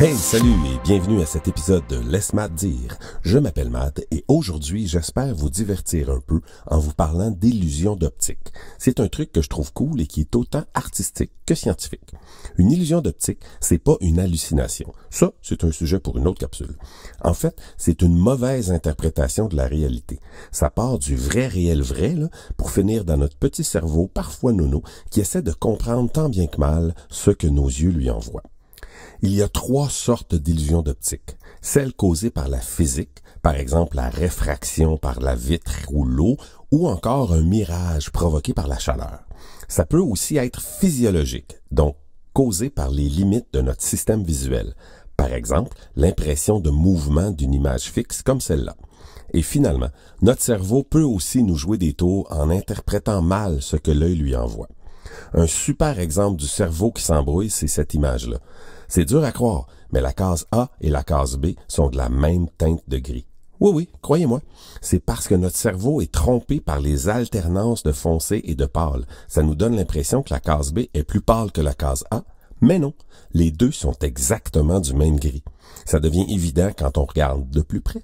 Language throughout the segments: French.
Hey, salut et bienvenue à cet épisode de Laisse mad dire. Je m'appelle Matt et aujourd'hui, j'espère vous divertir un peu en vous parlant d'illusions d'optique. C'est un truc que je trouve cool et qui est autant artistique que scientifique. Une illusion d'optique, c'est pas une hallucination. Ça, c'est un sujet pour une autre capsule. En fait, c'est une mauvaise interprétation de la réalité. Ça part du vrai réel vrai pour finir dans notre petit cerveau parfois nono qui essaie de comprendre tant bien que mal ce que nos yeux lui envoient. Il y a trois sortes d'illusions d'optique. Celles causées par la physique, par exemple la réfraction par la vitre ou l'eau, ou encore un mirage provoqué par la chaleur. Ça peut aussi être physiologique, donc causé par les limites de notre système visuel. Par exemple, l'impression de mouvement d'une image fixe comme celle-là. Et finalement, notre cerveau peut aussi nous jouer des tours en interprétant mal ce que l'œil lui envoie. Un super exemple du cerveau qui s'embrouille, c'est cette image-là. C'est dur à croire, mais la case A et la case B sont de la même teinte de gris. Oui, oui, croyez-moi, c'est parce que notre cerveau est trompé par les alternances de foncé et de pâle. Ça nous donne l'impression que la case B est plus pâle que la case A, mais non, les deux sont exactement du même gris. Ça devient évident quand on regarde de plus près.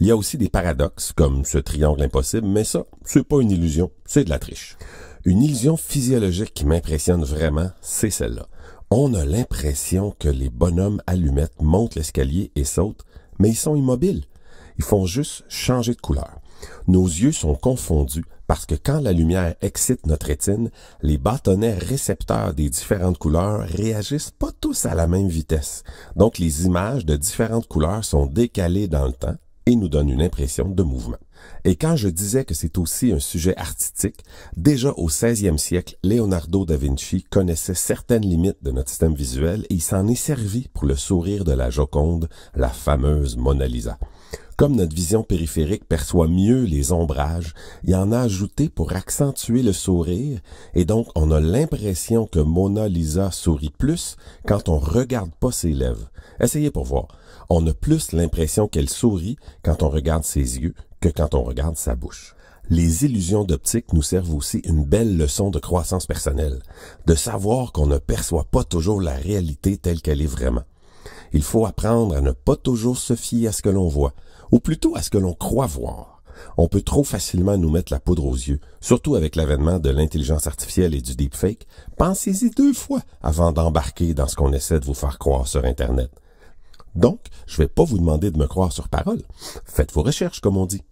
Il y a aussi des paradoxes, comme ce triangle impossible, mais ça, c'est pas une illusion, c'est de la triche. Une illusion physiologique qui m'impressionne vraiment, c'est celle-là. On a l'impression que les bonhommes allumettes montent l'escalier et sautent, mais ils sont immobiles. Ils font juste changer de couleur. Nos yeux sont confondus parce que quand la lumière excite notre rétine, les bâtonnets récepteurs des différentes couleurs réagissent pas tous à la même vitesse. Donc les images de différentes couleurs sont décalées dans le temps et nous donne une impression de mouvement. Et quand je disais que c'est aussi un sujet artistique, déjà au 16e siècle, Leonardo da Vinci connaissait certaines limites de notre système visuel et il s'en est servi pour le sourire de la Joconde, la fameuse Mona Lisa. Comme notre vision périphérique perçoit mieux les ombrages, il en a ajouté pour accentuer le sourire, et donc on a l'impression que Mona Lisa sourit plus quand on regarde pas ses lèvres. Essayez pour voir. On a plus l'impression qu'elle sourit quand on regarde ses yeux que quand on regarde sa bouche. Les illusions d'optique nous servent aussi une belle leçon de croissance personnelle, de savoir qu'on ne perçoit pas toujours la réalité telle qu'elle est vraiment. Il faut apprendre à ne pas toujours se fier à ce que l'on voit, ou plutôt à ce que l'on croit voir. On peut trop facilement nous mettre la poudre aux yeux, surtout avec l'avènement de l'intelligence artificielle et du deepfake. Pensez-y deux fois avant d'embarquer dans ce qu'on essaie de vous faire croire sur Internet. Donc, je ne vais pas vous demander de me croire sur parole. Faites vos recherches, comme on dit.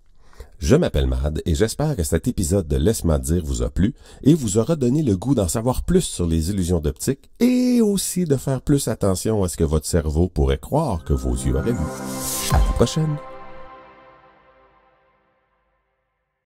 Je m'appelle Mad et j'espère que cet épisode de Laisse-moi dire vous a plu et vous aura donné le goût d'en savoir plus sur les illusions d'optique et aussi de faire plus attention à ce que votre cerveau pourrait croire que vos yeux auraient vu. À la prochaine!